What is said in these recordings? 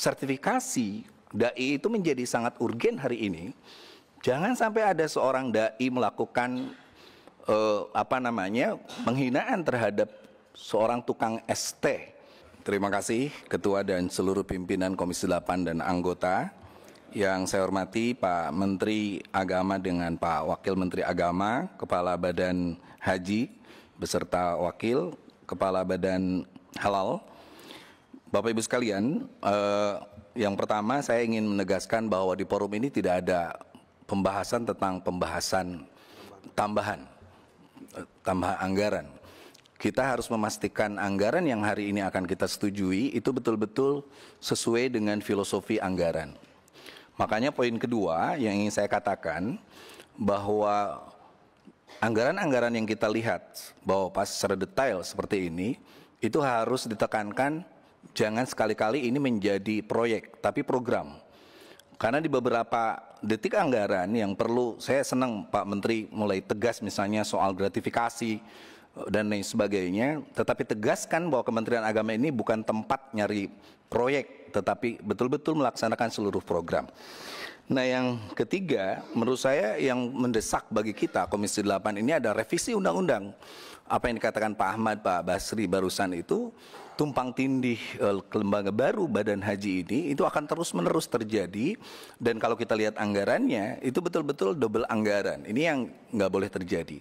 sertifikasi dai itu menjadi sangat urgen hari ini. Jangan sampai ada seorang dai melakukan eh, apa namanya penghinaan terhadap seorang tukang ST. Terima kasih Ketua dan seluruh pimpinan Komisi 8 dan anggota yang saya hormati Pak Menteri Agama dengan Pak Wakil Menteri Agama, Kepala Badan Haji beserta Wakil Kepala Badan Halal Bapak Ibu sekalian, eh, yang pertama saya ingin menegaskan bahwa di forum ini tidak ada pembahasan tentang pembahasan tambahan, eh, tambah anggaran. Kita harus memastikan anggaran yang hari ini akan kita setujui itu betul-betul sesuai dengan filosofi anggaran. Makanya poin kedua yang ingin saya katakan bahwa anggaran-anggaran yang kita lihat bahwa pas secara detail seperti ini itu harus ditekankan jangan sekali-kali ini menjadi proyek tapi program. Karena di beberapa detik anggaran yang perlu saya senang Pak Menteri mulai tegas misalnya soal gratifikasi eh, dan lain sebagainya, tetapi tegaskan bahwa Kementerian Agama ini bukan tempat nyari proyek tetapi betul-betul melaksanakan seluruh program. Nah, yang ketiga menurut saya yang mendesak bagi kita Komisi 8 ini ada revisi undang-undang. Apa yang dikatakan Pak Ahmad, Pak Basri barusan itu tumpang tindih ke eh, lembaga baru Badan Haji ini itu akan terus-menerus terjadi dan kalau kita lihat anggarannya itu betul-betul double anggaran. Ini yang nggak boleh terjadi.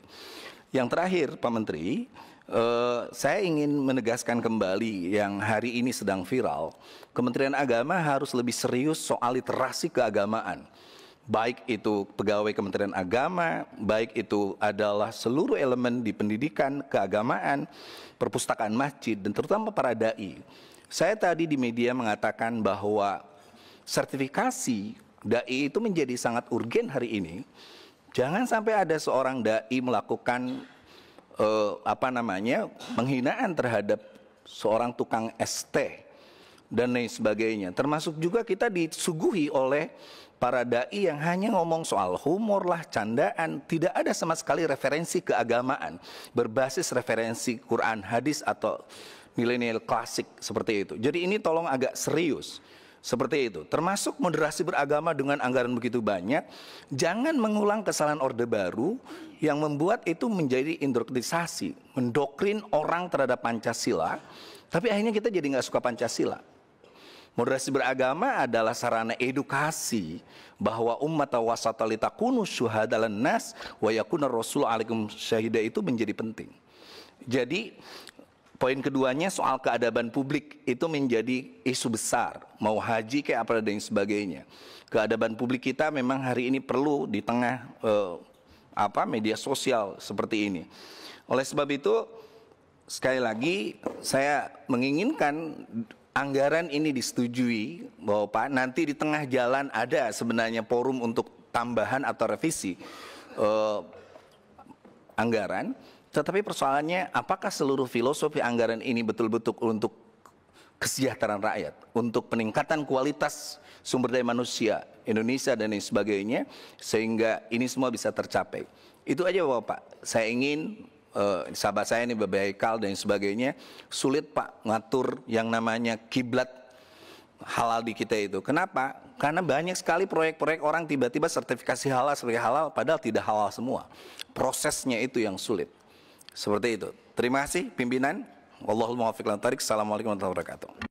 Yang terakhir Pak Menteri, eh, saya ingin menegaskan kembali yang hari ini sedang viral. Kementerian Agama harus lebih serius soal literasi keagamaan baik itu pegawai Kementerian Agama, baik itu adalah seluruh elemen di pendidikan, keagamaan, perpustakaan masjid, dan terutama para dai. Saya tadi di media mengatakan bahwa sertifikasi dai itu menjadi sangat urgen hari ini. Jangan sampai ada seorang dai melakukan eh, apa namanya penghinaan terhadap seorang tukang ST dan lain sebagainya. Termasuk juga kita disuguhi oleh para dai yang hanya ngomong soal humor lah, candaan, tidak ada sama sekali referensi keagamaan, berbasis referensi Quran, hadis atau milenial klasik seperti itu. Jadi ini tolong agak serius. Seperti itu, termasuk moderasi beragama dengan anggaran begitu banyak, jangan mengulang kesalahan Orde Baru yang membuat itu menjadi indoktrinasi, mendoktrin orang terhadap Pancasila, tapi akhirnya kita jadi nggak suka Pancasila. Moderasi beragama adalah sarana edukasi bahwa umat wasatalita kunu syuhadalan nas wa yakuna rasul alaikum syahida itu menjadi penting. Jadi Poin keduanya soal keadaban publik itu menjadi isu besar. Mau haji kayak apa dan sebagainya. Keadaban publik kita memang hari ini perlu di tengah eh, apa media sosial seperti ini. Oleh sebab itu sekali lagi saya menginginkan anggaran ini disetujui bahwa Pak nanti di tengah jalan ada sebenarnya forum untuk tambahan atau revisi eh, anggaran tetapi persoalannya apakah seluruh filosofi anggaran ini betul-betul untuk kesejahteraan rakyat, untuk peningkatan kualitas sumber daya manusia Indonesia dan lain sebagainya sehingga ini semua bisa tercapai. Itu aja Bapak. Saya ingin eh, sahabat saya ini Bapak dan sebagainya, sulit Pak ngatur yang namanya kiblat halal di kita itu. Kenapa? Karena banyak sekali proyek-proyek orang tiba-tiba sertifikasi halal sebagai halal padahal tidak halal semua. Prosesnya itu yang sulit. Seperti itu. Terima kasih pimpinan. Wallahul muwaffiq Assalamualaikum warahmatullahi wabarakatuh.